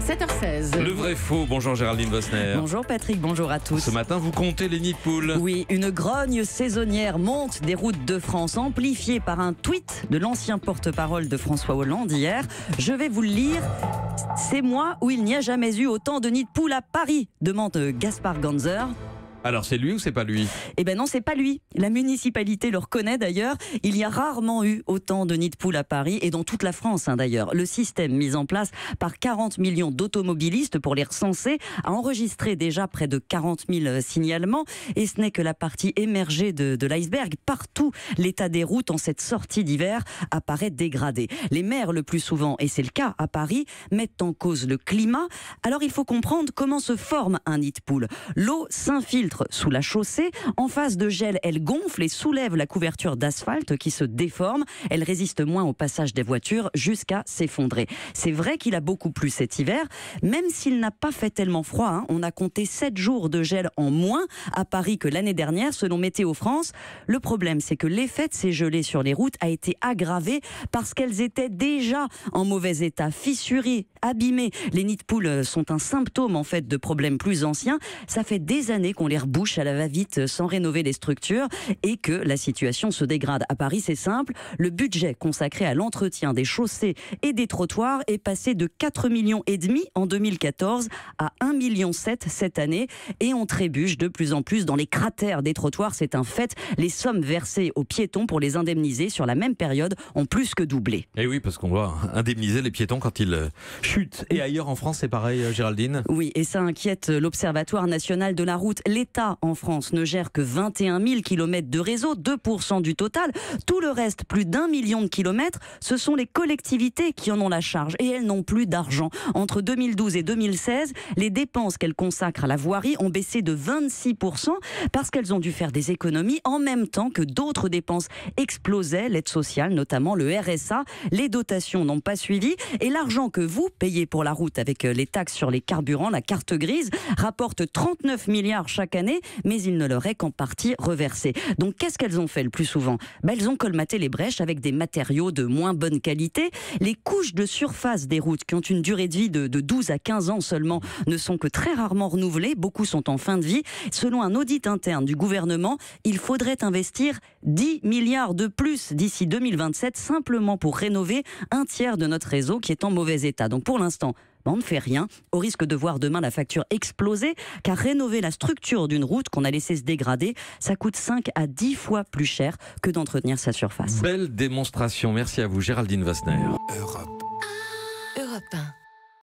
7h16. Le vrai faux. Bonjour Géraldine Bosner. Bonjour Patrick, bonjour à tous. Ce matin, vous comptez les nids de poules. Oui, une grogne saisonnière monte des routes de France, amplifiée par un tweet de l'ancien porte-parole de François Hollande hier. Je vais vous le lire. C'est moi où il n'y a jamais eu autant de nids de poules à Paris, demande Gaspard Ganzer. Alors c'est lui ou c'est pas lui Eh ben non, c'est pas lui. La municipalité le reconnaît d'ailleurs. Il y a rarement eu autant de nids de poules à Paris et dans toute la France hein, d'ailleurs. Le système mis en place par 40 millions d'automobilistes pour les recenser a enregistré déjà près de 40 000 signalements et ce n'est que la partie émergée de, l'iceberg. Partout, l'état des routes en cette sortie d'hiver apparaît dégradé. Les maires le plus souvent, et c'est le cas à Paris, mettent en cause le climat. Alors il faut comprendre comment se forme un nid de poule. L'eau s'infiltre sous la chaussée. En phase de gel, elle gonfle et soulève la couverture d'asphalte qui se déforme. Elle résiste moins au passage des voitures jusqu'à s'effondrer. C'est vrai qu'il a beaucoup plu cet hiver, même s'il n'a pas fait tellement froid. Hein. On a compté 7 jours de gel en moins à Paris que l'année dernière, selon Météo France. Le problème, c'est que l'effet de ces gelées sur les routes a été aggravé parce qu'elles étaient déjà en mauvais état, fissurées, abîmées. Les nids de poules sont un symptôme en fait de problèmes plus anciens. Ça fait des années qu'on les bouche à la va-vite sans rénover les structures et que la situation se dégrade. À Paris, c'est simple, le budget consacré à l'entretien des chaussées et des trottoirs est passé de 4 millions et demi en 2014 à 1 million 7 cette année et on trébuche de plus en plus dans les cratères des trottoirs, c'est un fait. Les sommes versées aux piétons pour les indemniser sur la même période ont plus que doublé. Et eh oui, parce qu'on doit indemniser les piétons quand ils euh, chutent. Et ailleurs en France, c'est pareil, euh, Géraldine Oui, et ça inquiète l'Observatoire national de la route. Les l'État en France ne gère que 21 000 km de réseau, 2% du total. Tout le reste, plus d'un million de kilomètres, ce sont les collectivités qui en ont la charge et elles n'ont plus d'argent. Entre 2012 et 2016, les dépenses qu'elles consacrent à la voirie ont baissé de 26% parce qu'elles ont dû faire des économies en même temps que d'autres dépenses explosaient, l'aide sociale, notamment le RSA. Les dotations n'ont pas suivi et l'argent que vous payez pour la route avec euh, les taxes sur les carburants, la carte grise, rapporte 39 milliards chaque année mais il ne leur est qu'en partie reversé. Donc qu'est-ce qu'elles ont fait le plus souvent ben, Elles ont colmaté les brèches avec des matériaux de moins bonne qualité. Les couches de surface des routes, qui ont une durée de vie de 12 à 15 ans seulement, ne sont que très rarement renouvelées. Beaucoup sont en fin de vie. Selon un audit interne du gouvernement, il faudrait investir 10 milliards de plus d'ici 2027 simplement pour rénover un tiers de notre réseau qui est en mauvais état. Donc pour l'instant, bah, on ne fait rien, au risque de voir demain la facture exploser, car rénover la structure d'une route qu'on a laissée se dégrader, ça coûte 5 à 10 fois plus cher que d'entretenir sa surface. Belle démonstration, merci à vous Géraldine Wassner. Europe.